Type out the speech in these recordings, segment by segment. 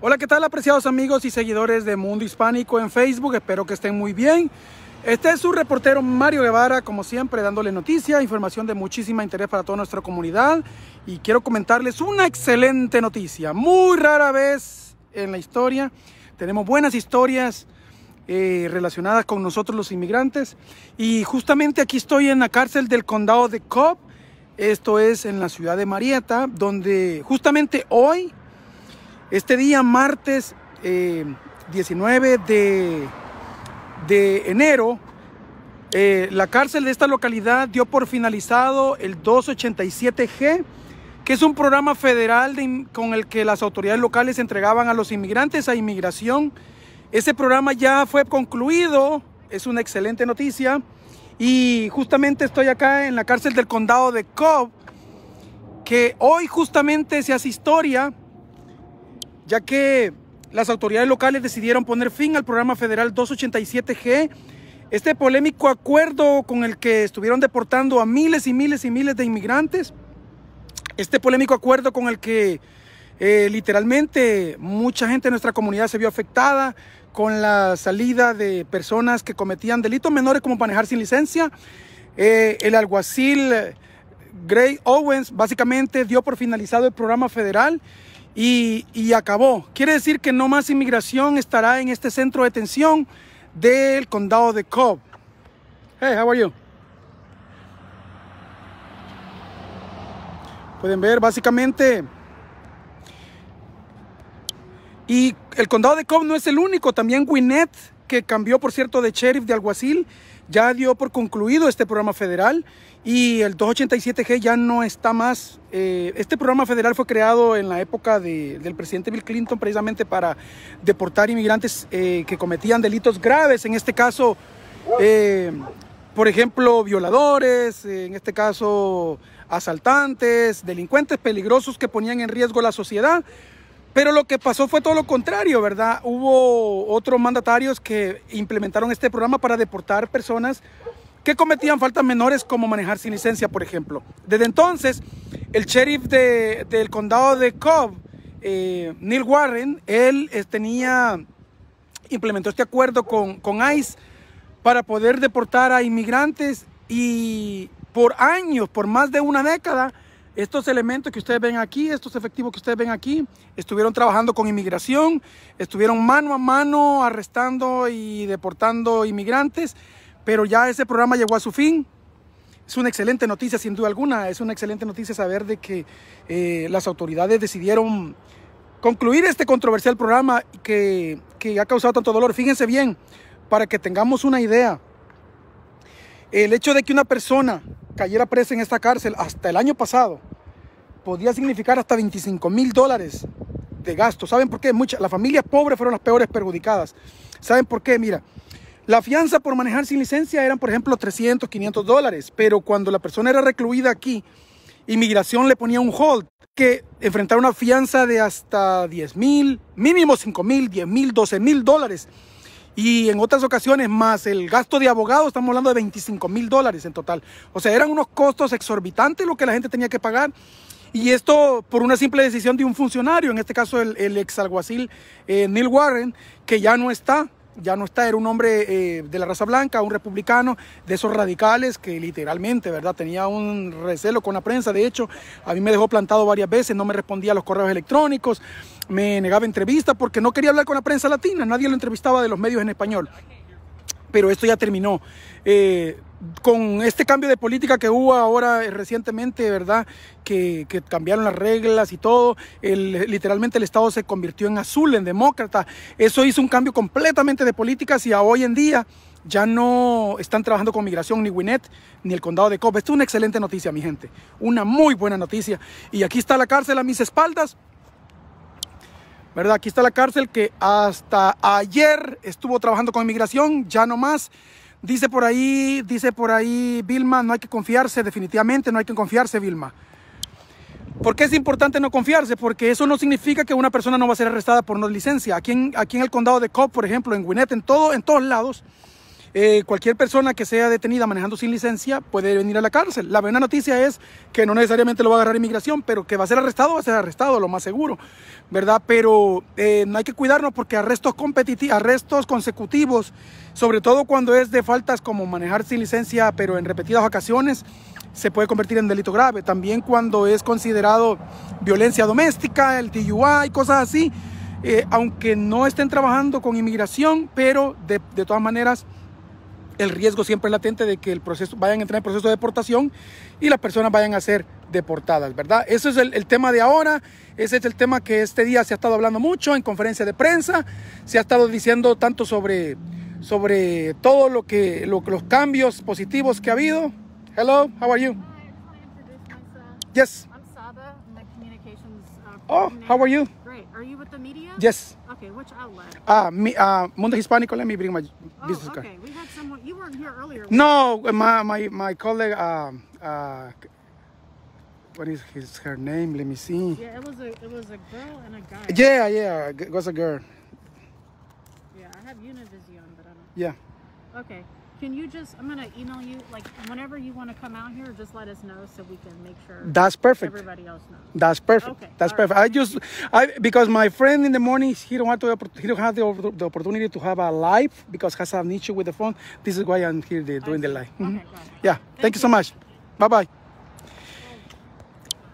Hola, ¿qué tal apreciados amigos y seguidores de Mundo Hispánico en Facebook? Espero que estén muy bien. Este es su reportero Mario Guevara, como siempre, dándole noticia, información de muchísima interés para toda nuestra comunidad. Y quiero comentarles una excelente noticia. Muy rara vez en la historia tenemos buenas historias eh, relacionadas con nosotros los inmigrantes. Y justamente aquí estoy en la cárcel del condado de Cobb. Esto es en la ciudad de Marietta, donde justamente hoy este día, martes 19 eh, de, enero, eh, la cárcel de esta localidad dio por finalizado el 287G, que es un programa federal con el que las autoridades locales entregaban a los inmigrantes a inmigración. Ese programa ya fue concluido, es una excelente noticia. Y justamente estoy acá en la cárcel del condado de Cobb, que hoy justamente se hace historia ya que las autoridades locales decidieron poner fin al programa federal 287G, este polémico acuerdo con el que estuvieron deportando a miles y miles y miles de inmigrantes, este polémico acuerdo con el que eh, literalmente mucha gente de nuestra comunidad se vio afectada con la salida de personas que cometían delitos menores como manejar sin licencia. Eh, el alguacil eh, Gray Owens básicamente dio por finalizado el programa federal y, acabó. Quiere decir que no más inmigración estará en este centro de detención del condado de Cobb. Hey, how are you? Pueden ver, básicamente... Y el condado de Cobb no es el único, también Gwinnett, que cambió, por cierto, de sheriff de alguacil, ya dio por concluido este programa federal y el 287G ya no está más. Eh, este programa federal fue creado en la época de, del presidente Bill Clinton precisamente para deportar inmigrantes eh, que cometían delitos graves, en este caso, eh, por ejemplo, violadores, en este caso, asaltantes, delincuentes peligrosos que ponían en riesgo la sociedad. Pero lo que pasó fue todo lo contrario, ¿verdad? Hubo otros mandatarios que implementaron este programa para deportar personas que cometían faltas menores como manejar sin licencia, por ejemplo. Desde entonces, el sheriff del condado de Cobb, eh, Neil Warren, él eh, tenía, implementó este acuerdo con ICE para poder deportar a inmigrantes y por años, por más de una década, estos elementos que ustedes ven aquí, estos efectivos que ustedes ven aquí, estuvieron trabajando con inmigración, estuvieron mano a mano arrestando y deportando inmigrantes, pero ya ese programa llegó a su fin. Es una excelente noticia, sin duda alguna, es una excelente noticia saber de que eh, las autoridades decidieron concluir este controversial programa que, que ha causado tanto dolor. Fíjense bien, para que tengamos una idea, el hecho de que una persona cayera presa en esta cárcel hasta el año pasado podía significar hasta 25 mil dólares de gasto. ¿Saben por qué? Muchas, las familias pobres fueron las peores perjudicadas. ¿Saben por qué? Mira, la fianza por manejar sin licencia eran, por ejemplo, 300, 500 dólares, pero cuando la persona era recluida aquí, inmigración le ponía un hold que enfrentar una fianza de hasta 10 mil, mínimo 5 mil, 10 mil, 12 mil dólares y en otras ocasiones más el gasto de abogado, estamos hablando de 25 mil dólares en total. O sea, eran unos costos exorbitantes lo que la gente tenía que pagar. Y esto por una simple decisión de un funcionario, en este caso el, el ex alguacil eh, Neil Warren, que ya no está, ya no está, era un hombre eh, de la raza blanca, un republicano, de esos radicales que literalmente, ¿verdad? Tenía un recelo con la prensa, de hecho, a mí me dejó plantado varias veces, no me respondía a los correos electrónicos me negaba entrevista porque no quería hablar con la prensa latina, nadie lo entrevistaba de los medios en español. Pero esto ya terminó. Eh, con este cambio de política que hubo ahora eh, recientemente, ¿verdad? Que, cambiaron las reglas y todo, literalmente el Estado se convirtió en azul, en demócrata. Eso hizo un cambio completamente de políticas y a hoy en día ya no están trabajando con migración ni Winnet ni el condado de Cobb. Esto es una excelente noticia, mi gente. Una muy buena noticia. Y aquí está la cárcel a mis espaldas. Aquí está la cárcel que hasta ayer estuvo trabajando con inmigración, ya no más. Dice por ahí, dice por ahí Vilma, no hay que confiarse, definitivamente no hay que confiarse, Vilma. ¿Por qué es importante no confiarse? Porque eso no significa que una persona no va a ser arrestada por no licencia. Aquí en, aquí en el condado de Cobb, por ejemplo, en Gwinnett, en, todo, en todos lados, eh, cualquier persona que sea detenida manejando sin licencia puede venir a la cárcel. La buena noticia es que no necesariamente lo va a agarrar inmigración, pero que va a ser arrestado, va a ser arrestado, lo más seguro, ¿verdad? Pero eh, no hay que cuidarnos porque arrestos, arrestos consecutivos, sobre todo cuando es de faltas como manejar sin licencia, pero en repetidas ocasiones, se puede convertir en delito grave. También cuando es considerado violencia doméstica, el DUI, cosas así. Eh, aunque no estén trabajando con inmigración, pero de, de todas maneras el riesgo siempre latente de que el proceso, vayan a entrar en proceso de deportación y las personas vayan a ser deportadas, ¿verdad? Ese es el, tema de ahora, ese es el tema que este día se ha estado hablando mucho en conferencia de prensa, se ha estado diciendo tanto sobre, sobre todo lo que, los cambios positivos que ha habido. Hello, how are you? yes. I'm Saba, the communications, uh, oh, how are you? Great. Are you with the media? Yes. Okay, which outlet? Ah, me, uh, ah, Mundo Hispanico. Let me bring my oh, business card. Okay, we had someone. You weren't here earlier. No, my my my colleague. Um, uh, what is his her name? Let me see. Yeah, it was a it was a girl and a guy. Yeah, yeah, it was a girl. Yeah, I have Univision, but I don't. Yeah. Okay. Can you just, I'm going to email you, like, whenever you want to come out here, just let us know so we can make sure That's perfect. everybody else knows. That's perfect. Okay, That's perfect. I just, I because my friend in the morning, he don't, want to, he don't have the, opportunity to have a live because has an issue with the phone. This is why I'm here doing the live. Okay, mm-hmm. Yeah. Thank, you so much. Bye-bye.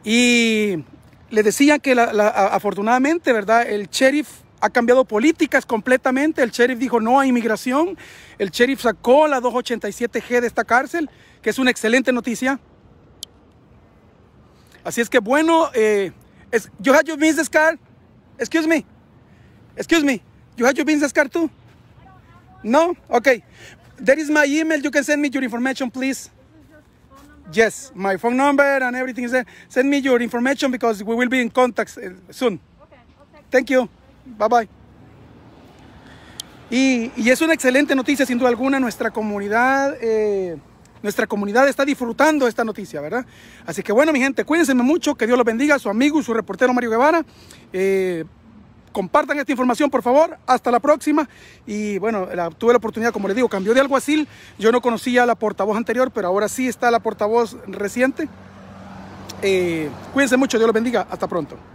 Y le decían que afortunadamente, ¿verdad? El sheriff ha cambiado políticas completamente. El sheriff dijo no a inmigración. El sheriff sacó la 287G de esta cárcel, que es una excelente noticia. Así es que bueno, eh, es, you had your business Excuse me. Excuse me. You had your business card too? No? Okay. There is my email. You can send me your information, please. Yes, my phone number and everything is there. Send me your information because we will be in contact eh, soon. Okay, Thank you. Bye bye. Y, es una excelente noticia, sin duda alguna, nuestra comunidad. Eh, nuestra comunidad está disfrutando esta noticia, ¿verdad? Así que bueno, mi gente, cuídense mucho, que Dios los bendiga, su amigo y su reportero Mario Guevara. Eh, compartan esta información, por favor. Hasta la próxima. Y bueno, tuve la oportunidad, como les digo, cambió de alguacil. Yo no conocía la portavoz anterior, pero ahora sí está la portavoz reciente. Eh, cuídense mucho, Dios los bendiga. Hasta pronto.